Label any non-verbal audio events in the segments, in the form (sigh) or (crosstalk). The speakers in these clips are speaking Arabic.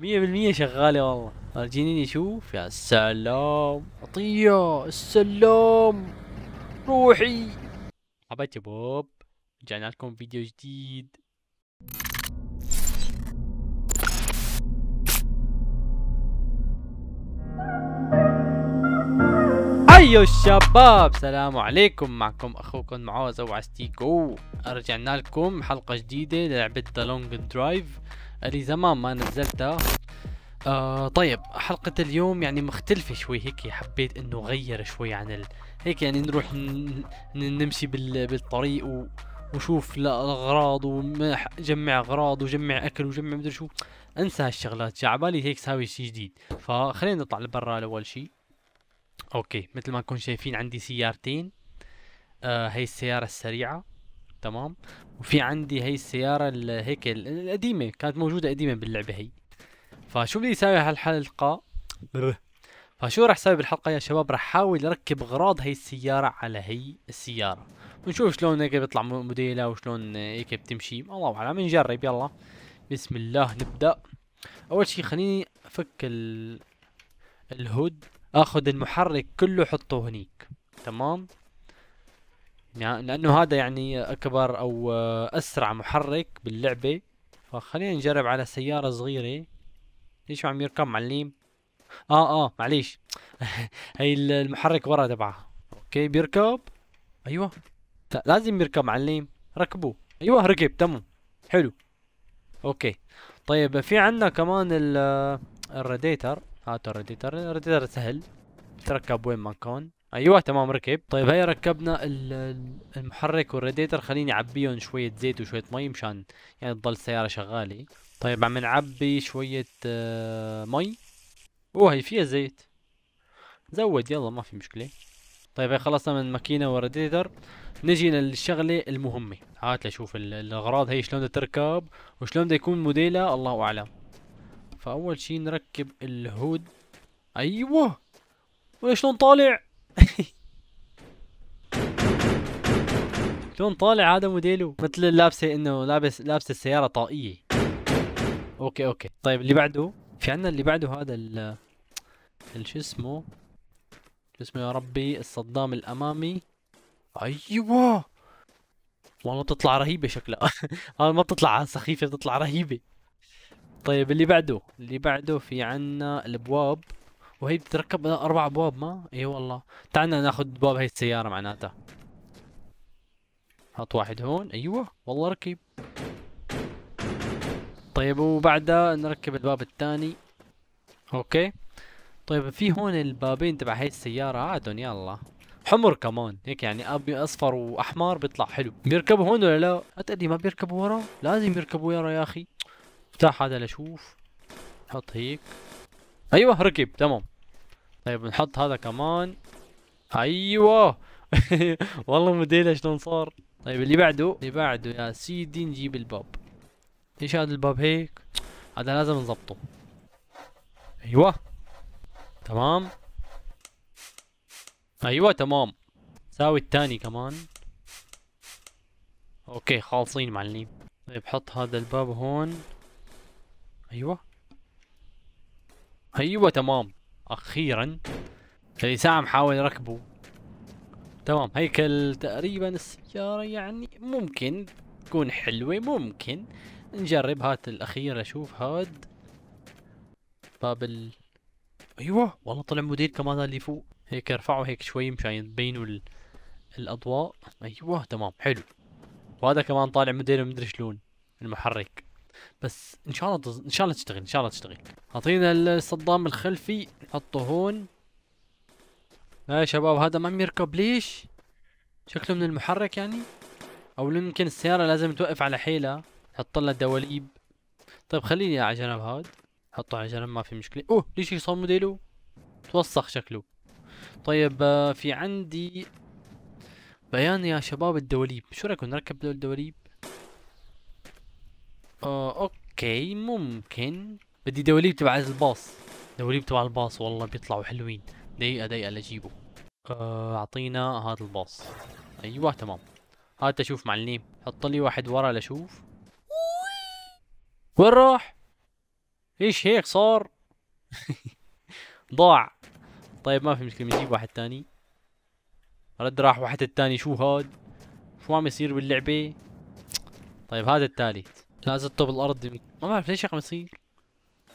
مية بالمية شغالة والله الجنين يشوف يا سلام عطية السلام روحي حبايبي شباب رجعنا لكم فيديو جديد هيو أيوة الشباب سلام عليكم معكم اخوكم معوز او عستيكو رجعنا لكم حلقه جديده للعبه ذا Long درايف اللي زمان ما نزلتها آه طيب حلقة اليوم يعني مختلفة شوي هيك حبيت انه غير شوي عن ال... هيك يعني نروح ن... نمشي بال... بالطريق و... وشوف الاغراض وجمع اغراض وجمع اكل وجمع مدري شو انسى هالشغلات على بالي هيك ساوي شيء جديد فخلينا نطلع لبرا اول شيء اوكي مثل ما نكون شايفين عندي سيارتين آه هي السيارة السريعة تمام وفي عندي هي السيارة هيك القديمة كانت موجودة قديمة باللعبة هي فشو بدي اسوي هالحلقة فشو راح اسوي بالحلقة يا شباب راح احاول اركب اغراض هي السيارة على هي السيارة ونشوف شلون هيك بيطلع موديلها وشلون هيك بتمشي الله اعلم نجرب يلا بسم الله نبدا اول شيء خليني افك ال الهود اخذ المحرك كله حطه هنيك تمام يعني لانه هذا يعني اكبر او اسرع محرك باللعبة فخلينا نجرب على سيارة صغيرة ليش عم يركب معلم اه اه معليش (laughs) هي المحرك ورا تبعها اوكي بيركب ايوه لازم يركب معلم ركبه ايوه ركب تمام حلو اوكي طيب في عندنا كمان الراديتر هات الريديتر الريديتر سهل تركب وين ما كان ايوه تمام ركب طيب هي ركبنا المحرك والراديتر خليني اعبيهم شويه زيت وشويه مي مشان يعني تضل السياره شغاله طيب عم نعبي شويه آه، مي وهي فيها زيت زود يلا ما في مشكله طيب هي خلصنا من الماكينه والريديتر نجي للشغله المهمه هات لشوف الاغراض هي شلون بدها تركب وشلون بده يكون موديلها الله اعلم فاول شي نركب الهود ايوه وليش لون طالع (laughs) شلون طالع هذا موديله مثل لابسه انه لابس لابس السياره طائيه اوكي اوكي طيب اللي بعده في عندنا اللي بعده هذا ال شو اسمه شو اسمه يا ربي الصدام الامامي ايوه والله بتطلع رهيبه شكلها (laughs) ما بتطلع سخيفه بتطلع رهيبه طيب اللي بعده اللي بعده في عنا الابواب وهي بتركب اربع ابواب ما اي والله تعالنا ناخذ باب هي السياره معناتها حط واحد هون ايوه والله ركب طيب وبعدها نركب الباب الثاني اوكي طيب في هون البابين تبع هي السياره عادون يلا حمر كمان هيك يعني ابي اصفر واحمر بيطلع حلو بيركبوا هون ولا لا اتأدي ما بيركبوا ورا لازم يركبوا ورا يا اخي افتح هذا لاشوف نحط هيك ايوه ركب تمام طيب نحط هذا كمان ايوه (laughs) والله ما شلون صار طيب اللي بعده اللي بعده يا سيدي نجيب الباب ايش هذا الباب هيك هذا لازم نظبطه ايوه تمام ايوه تمام ساوي الثاني كمان اوكي خالصين معلم طيب حط هذا الباب هون ايوه ايوه تمام اخيرا اللي ساعة محاول اركبه تمام هيكل تقريبا السيارة يعني ممكن تكون حلوة ممكن نجرب هات الاخير اشوف هاد باب ال ايوه والله طلع موديل كمان اللي فوق هيك ارفعه هيك شوي مشان يبينوا ال... الاضواء ايوه تمام حلو وهذا كمان طالع موديل مدري شلون المحرك بس ان شاء الله ان شاء الله تشتغل ان شاء الله تشتغل اعطينا الصدام الخلفي نحطه هون يا شباب هذا ما عم يركب ليش شكله من المحرك يعني او يمكن السياره لازم توقف على حيلها حط لها دواليب طيب خليني على جنب هاد حطه على جنب ما في مشكله اوه ليش صار موديله توسخ شكله طيب آه، في عندي بيان يا شباب الدواليب شو رايكم نركب الدواليب آه اوكي ممكن بدي دواليب تبع الباص دواليب تبع الباص والله بيطلعوا حلوين دقيقة دقيقة لأجيبه آه اعطينا هذا الباص ايوه تمام هات اشوف معلم حط لي واحد ورا لاشوف وين راح ايش هيك صار (laughs) ضاع طيب ما في مشكله بنجيب واحد تاني رد راح واحد التاني شو هاد شو عم يصير باللعبه طيب هذا الثالث لازم الطب الارض ما بعرف ليش يا عم يصير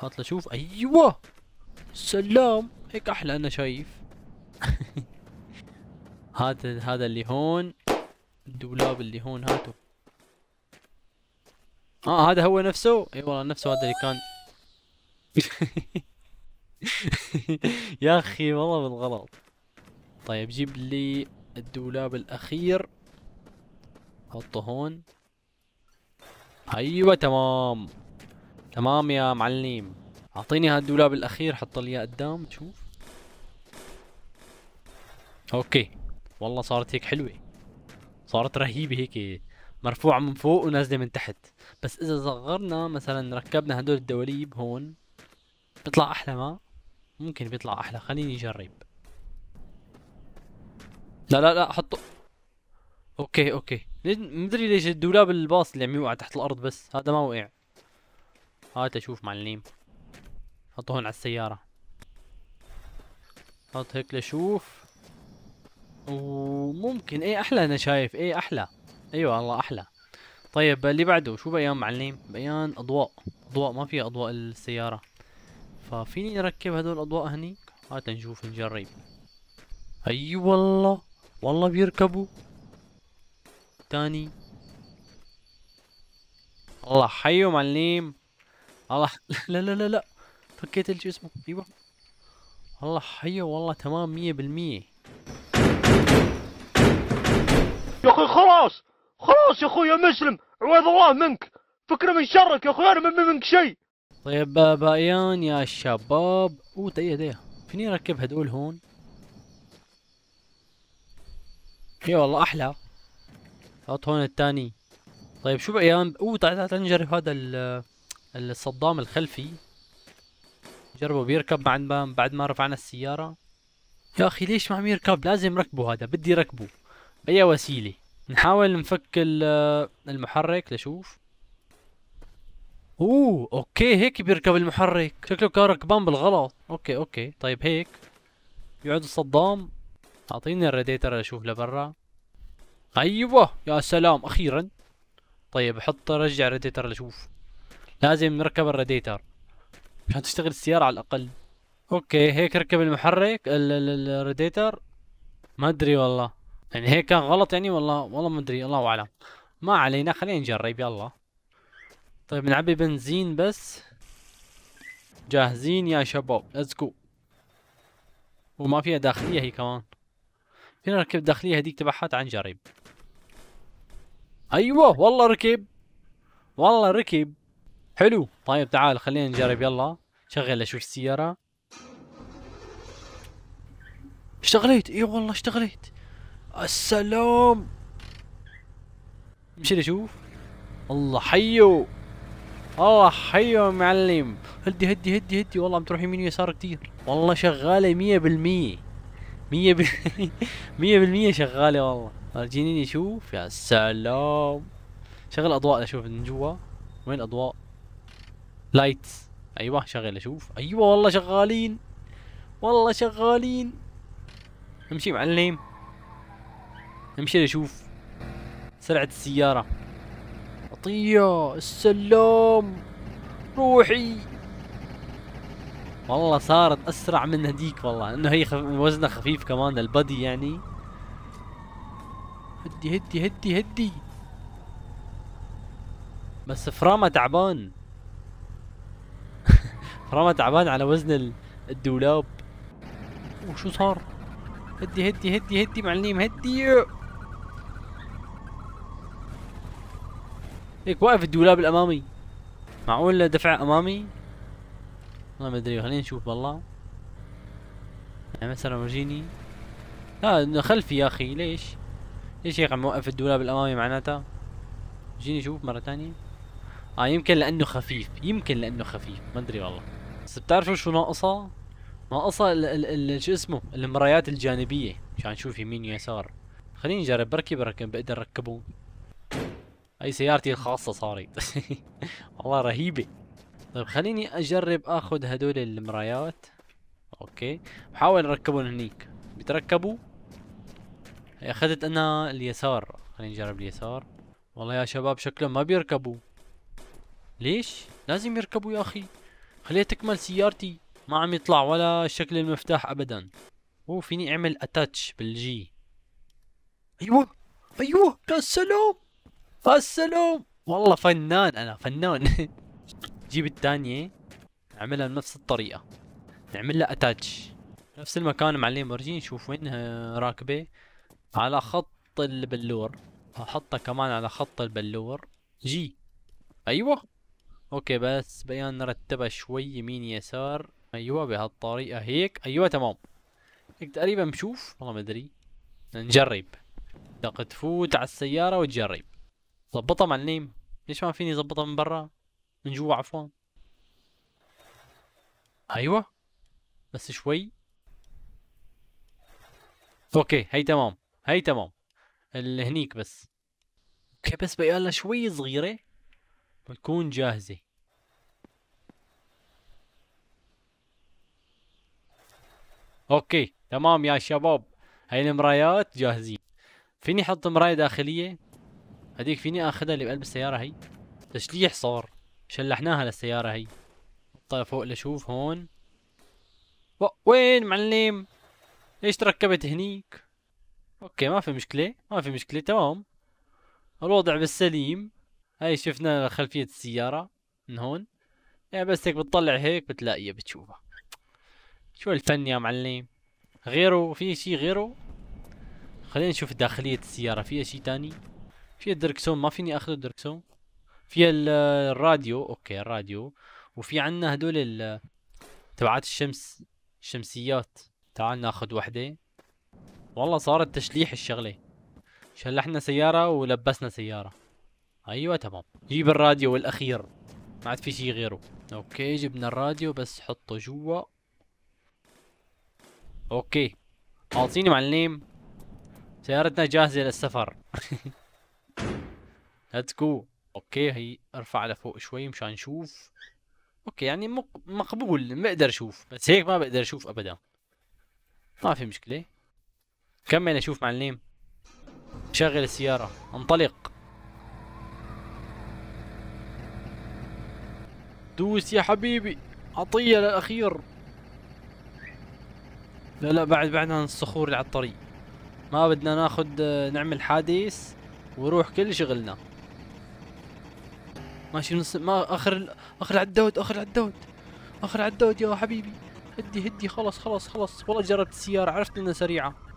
هات لشوف ايوه سلام هيك احلى انا شايف (laughs) هذا هذا اللي هون الدولاب اللي هون هاته اه هذا هو نفسه اي والله نفسه هذا اللي كان (laughs) يا اخي والله بالغلط طيب جيب لي الدولاب الاخير حطه هون ايوه تمام تمام يا معلم اعطيني هالدولاب الاخير حط لي اياه قدام تشوف اوكي والله صارت هيك حلوه صارت رهيبه هيك مرفوعه من فوق ونازله من تحت بس اذا صغرنا مثلا ركبنا هدول الدواليب هون بيطلع احلى ما ممكن بيطلع احلى خليني اجرب لا لا لا حطه اوكي اوكي مدري ليش الدولاب الباص اللي عم يوقع تحت الارض بس هذا ما وقع هات اشوف معلم حطه هون على السيارة حط هيك لشوف وممكن ايه احلى انا شايف ايه احلى ايوه الله احلى طيب اللي بعده شو بيان معلم بيان اضواء اضواء ما فيها اضواء السيارة ففيني نركب هدول الاضواء هنيك هات نشوف نجرب اي أيوة والله والله بيركبوا الثاني الله حيو معلم الله (laughs) لا لا لا لا فكيت شو اسمه ايوه الله حيو والله تمام مية بالمية يا اخوي خلاص خلاص يا اخوي يا مسلم عوض الله منك فكرة من شرك يا اخوي انا ما منك شيء طيب بايان يا شباب او دقيقة دقيقة فيني اركب هدول هون اي والله احلى حط هون الثاني طيب شو بقى يا يعني اوه تعال تعال نجرب هذا الصدام الخلفي جربه بيركب بعد ما بعد ما رفعنا السيارة يا اخي ليش ما عم يركب لازم ركبه هذا بدي ركبه بأي وسيلة نحاول نفك المحرك لشوف اوه اوكي هيك بيركب المحرك شكله كان ركبان بالغلط اوكي اوكي طيب هيك يقعد الصدام اعطيني الراديتر لشوف لبرا ايوه يا سلام اخيرا طيب احط رجع الراديتر لشوف لازم نركب الراديتر عشان تشتغل السيارة على الاقل اوكي هيك ركب المحرك الراديتر ما ادري والله يعني هيك كان غلط يعني والله والله ما ادري الله اعلم ما علينا خلينا نجرب يلا طيب نعبي بنزين بس جاهزين يا شباب ليتس جو وما فيها داخلية هي كمان فينا نركب الداخلية هذيك تبعها تعال نجرب ايوه والله ركب والله ركب حلو طيب تعال خلينا نجرب يلا شغل اشوف السياره اشتغليت اي والله اشتغليت السلام مشي اشوف الله حيو الله حيو معلم هدي هدي هدي هدي والله عم تروح يمين ويسار كثير والله شغاله 100% 100% 100% شغاله والله جيني نشوف يا سلام شغل اضواء لاشوف من جوا وين اضواء لايتس ايوه شغل اشوف ايوه والله شغالين والله شغالين امشي معلم امشي لاشوف سرعة السيارة عطية السلام روحي والله صارت اسرع من هديك والله انه هي خف... وزنها خفيف كمان البادي يعني هدي هدي هدي هدي بس فراما تعبان (laughs) فراما تعبان على وزن الدولاب وشو صار هدي هدي هدي هدي معلم هدي هيك واقف الدولاب الامامي معقول دفع امامي والله ما ادري خلينا نشوف والله يعني مثلا ورجيني لا خلفي يا اخي ليش ليش هيك عم وقف الدولاب الامامي معناتها جيني شوف مره ثانيه اه يمكن لانه خفيف يمكن لانه خفيف ما ادري والله بس بتعرفوا شو ناقصها ناقصها شو اسمه المرايات الجانبيه مشان نشوف يمين ويسار خليني اجرب بركي بركب بقدر اركبه هي سيارتي الخاصة صارت (laughs) والله رهيبة طيب خليني اجرب اخذ هدول المرايات اوكي بحاول اركبهم هنيك بتركبوا اخذت انا اليسار خلينا نجرب اليسار والله يا شباب شكلهم ما بيركبوا ليش لازم يركبوا يا اخي خليها تكمل سيارتي ما عم يطلع ولا شكل المفتاح ابدا او فيني اعمل اتاتش بالجي ايوه ايوه كسلو سلام والله فنان انا فنان (laughs) جيب الثانيه اعملها بنفس الطريقه نعمل لها اتاتش نفس المكان معلم ورجيني نشوف وين آه، راكبه على خط البلور احطه كمان على خط البلور جي ايوه اوكي بس بيان نرتبها شوي يمين يسار ايوه بهالطريقه هيك ايوه تمام هيك تقريبا بشوف والله ما ادري نجرب بدك تفوت على السياره وتجرب ظبطها معلم ليش ما فيني ظبطها من برا من جوا عفوا ايوه بس شوي اوكي هي تمام هاي تمام اللي هنيك بس اوكي بس بقى لها شوي صغيرة وتكون جاهزة اوكي تمام يا شباب هاي المرايات جاهزين فيني احط مراية داخلية هذيك فيني اخذها اللي بقلب السيارة هي تشليح صار شلحناها للسيارة هي حطها فوق لشوف هون وين معلم ليش تركبت هنيك اوكي ما في مشكله ما في مشكله تمام الوضع بالسليم هاي شفنا خلفيه السياره من هون يعني بس هيك بتطلع هيك بتلاقيها بتشوفها شو الفن يا معلم غيره في شي غيره خلينا نشوف داخلية السيارة فيها شي تاني فيها الدركسون ما فيني اخذ الدركسون فيها الراديو اوكي الراديو وفي عنا هدول تبعات الشمس الشمسيات تعال ناخذ وحدة والله صارت تشليح الشغلة شلحنا سيارة ولبسنا سيارة ايوه تمام جيب الراديو الاخير ما عاد في شي غيره اوكي جبنا الراديو بس حطه جوا اوكي اعطيني معلم سيارتنا جاهزة للسفر ليتس (laughs) جو اوكي هي ارفع لفوق شوي مشان نشوف اوكي يعني مقبول بقدر اشوف بس هيك ما بقدر اشوف ابدا ما في مشكلة كمل اشوف معلم شغل السيارة انطلق دوس يا حبيبي عطية للأخير لا لا بعد بعد عن الصخور اللي على الطريق ما بدنا ناخذ آه، نعمل حادث ويروح كل شغلنا ماشي نص ما اخر اخر على اخر على اخر على يا حبيبي هدي هدي خلاص خلاص خلاص والله جربت السيارة عرفت انها سريعة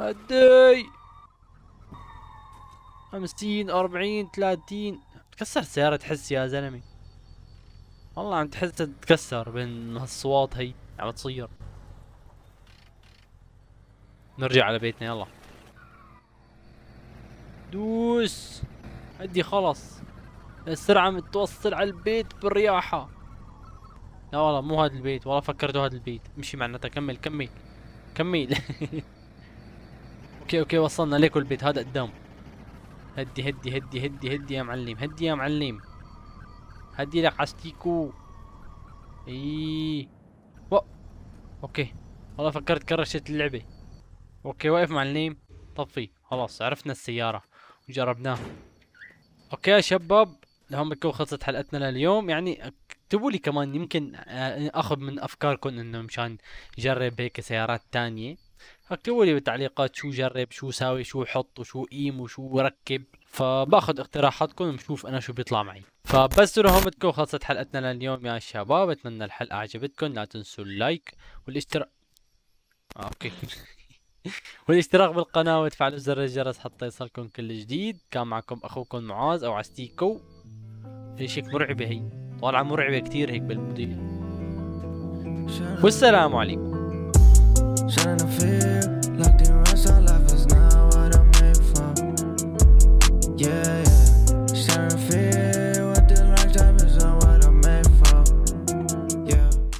هدي خمسين أربعين ثلاثين تكسر السيارة تحس يا زلمة والله عم تحس تتكسر بين هالصوات هي عم تصير نرجع على بيتنا يلا دوس هدي خلص السرعة متوصل على البيت بالرياحة لا والله مو هذا البيت والله فكرته هذا البيت امشي معناتها كمل كمل كمل (laughs) اوكي اوكي وصلنا ليكو البيت هذا قدام هدي هدي هدي هدي هدي يا معلم هدي يا معلم هدي لك عستيكو اي و اوكي والله فكرت كرشت اللعبه اوكي وقف معلم طفي خلاص عرفنا السياره وجربناها اوكي يا شباب لهم بتكون خلصت حلقتنا لليوم يعني اكتبوا لي كمان يمكن آه، اخذ من افكاركم انه مشان نجرب هيك سيارات تانية اكتبوا لي بالتعليقات شو جرب شو ساوي شو حط وشو قيم وشو ركب فباخذ اقتراحاتكم وبشوف انا شو بيطلع معي فبس رهومتكم خلصت حلقتنا لليوم يا شباب اتمنى الحلقه عجبتكم لا تنسوا اللايك والاشتراك اوكي (laughs) والاشتراك بالقناه وتفعلوا زر الجرس حتى يصلكم كل جديد كان معكم اخوكم معاذ او عستيكو ليش هيك مرعبه هي طالعه مرعبه كثير هيك بالموديل والسلام عليكم Shining a fear.